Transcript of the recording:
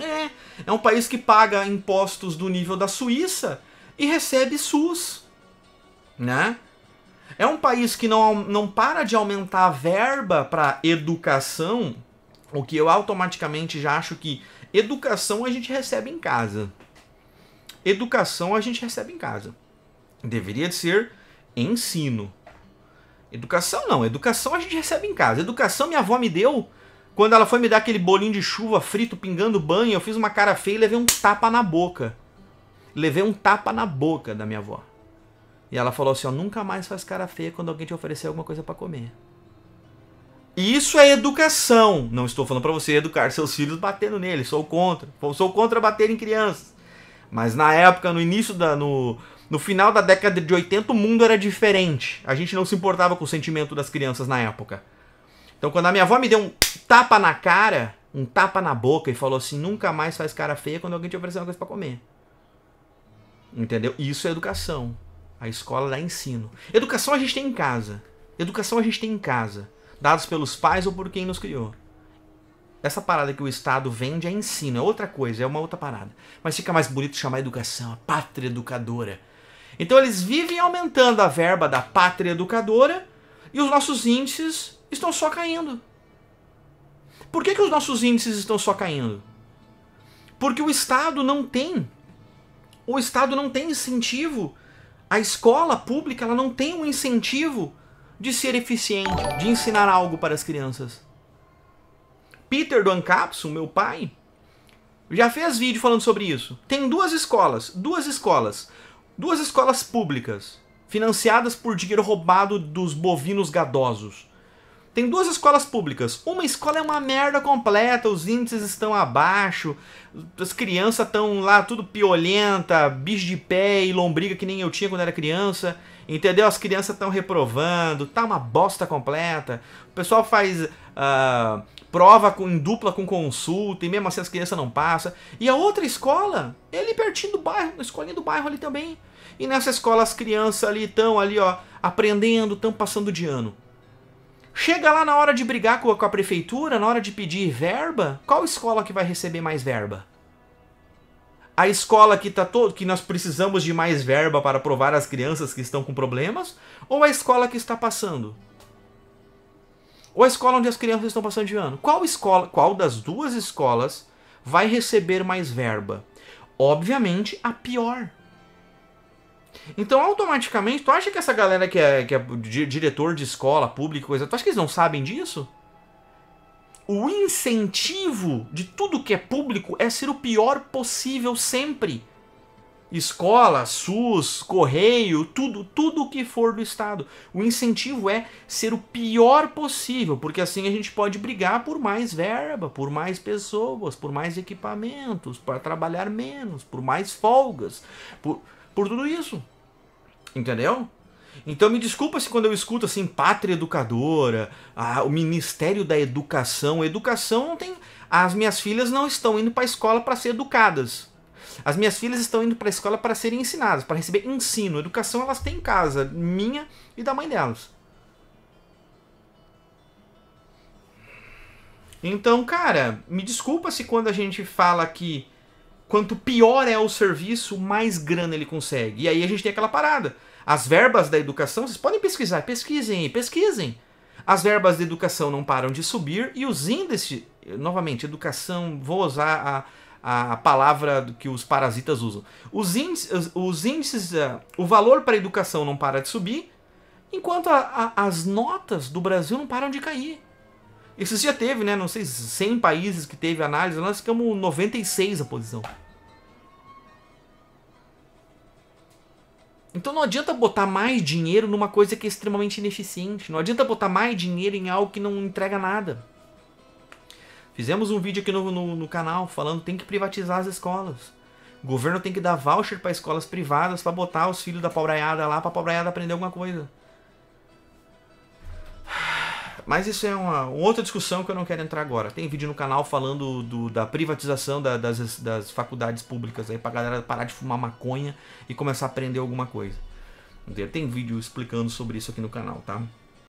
É, é um país que paga impostos do nível da Suíça e recebe SUS, né? É um país que não, não para de aumentar a verba para educação, o que eu automaticamente já acho que educação a gente recebe em casa. Educação a gente recebe em casa. Deveria ser ensino. Educação não, educação a gente recebe em casa. Educação minha avó me deu, quando ela foi me dar aquele bolinho de chuva frito pingando banho, eu fiz uma cara feia e levei um tapa na boca. Levei um tapa na boca da minha avó. E ela falou assim: ó, nunca mais faz cara feia quando alguém te oferecer alguma coisa para comer. E isso é educação. Não estou falando para você educar seus filhos batendo neles, sou contra. Sou contra bater em crianças. Mas na época, no início da. No, no final da década de 80, o mundo era diferente. A gente não se importava com o sentimento das crianças na época. Então, quando a minha avó me deu um tapa na cara, um tapa na boca e falou assim: nunca mais faz cara feia quando alguém te oferecer uma coisa para comer. Entendeu? Isso é educação. A escola dá ensino. Educação a gente tem em casa. Educação a gente tem em casa. Dados pelos pais ou por quem nos criou. Essa parada que o Estado vende é ensino, é outra coisa, é uma outra parada. Mas fica mais bonito chamar educação, a pátria educadora. Então eles vivem aumentando a verba da pátria educadora e os nossos índices estão só caindo. Por que, que os nossos índices estão só caindo? Porque o Estado não tem. O Estado não tem incentivo. A escola pública ela não tem um incentivo de ser eficiente, de ensinar algo para as crianças. Peter do Ancapsu, meu pai, já fez vídeo falando sobre isso. Tem duas escolas, duas escolas, duas escolas públicas financiadas por dinheiro roubado dos bovinos gadosos. Tem duas escolas públicas. Uma escola é uma merda completa, os índices estão abaixo, as crianças estão lá tudo piolenta, bicho de pé e lombriga que nem eu tinha quando era criança. Entendeu? As crianças estão reprovando, tá uma bosta completa. O pessoal faz uh, prova com, em dupla com consulta, e mesmo assim as crianças não passam. E a outra escola, ele pertinho do bairro, na escolinha do bairro ali também. E nessa escola as crianças ali estão ali, ó, aprendendo, estão passando de ano. Chega lá na hora de brigar com a, com a prefeitura, na hora de pedir verba, qual escola que vai receber mais verba? a escola que tá todo que nós precisamos de mais verba para provar as crianças que estão com problemas ou a escola que está passando? ou a escola onde as crianças estão passando de ano? Qual escola, qual das duas escolas vai receber mais verba? Obviamente, a pior. Então, automaticamente, tu acha que essa galera que é, que é diretor de escola, público, coisa, tu acha que eles não sabem disso? O incentivo de tudo que é público é ser o pior possível sempre escola, SUS, correio, tudo, tudo que for do Estado. O incentivo é ser o pior possível, porque assim a gente pode brigar por mais verba, por mais pessoas, por mais equipamentos, para trabalhar menos, por mais folgas, por, por tudo isso. Entendeu? Então me desculpa se quando eu escuto assim, pátria educadora, o Ministério da Educação, educação não tem. As minhas filhas não estão indo para a escola para ser educadas as minhas filhas estão indo para a escola para serem ensinadas, para receber ensino. Educação elas têm em casa, minha e da mãe delas. Então, cara, me desculpa se quando a gente fala que quanto pior é o serviço, mais grana ele consegue. E aí a gente tem aquela parada. As verbas da educação, vocês podem pesquisar, pesquisem, pesquisem. As verbas da educação não param de subir e os índices, novamente, educação, vou usar a palavra que os parasitas usam. Os índices, os índices eh, o valor para a educação não para de subir, enquanto a, a, as notas do Brasil não param de cair. Isso já teve, né? Não sei, 100 países que teve análise, nós ficamos 96 a posição. Então não adianta botar mais dinheiro numa coisa que é extremamente ineficiente. Não adianta botar mais dinheiro em algo que não entrega nada. Fizemos um vídeo aqui no, no, no canal falando que tem que privatizar as escolas. O governo tem que dar voucher para escolas privadas para botar os filhos da pauraiada lá para a aprender alguma coisa. Mas isso é uma, outra discussão que eu não quero entrar agora. Tem vídeo no canal falando do, da privatização da, das, das, faculdades públicas aí pra galera parar de fumar maconha e começar a aprender alguma coisa. Tem vídeo explicando sobre isso aqui no canal, tá?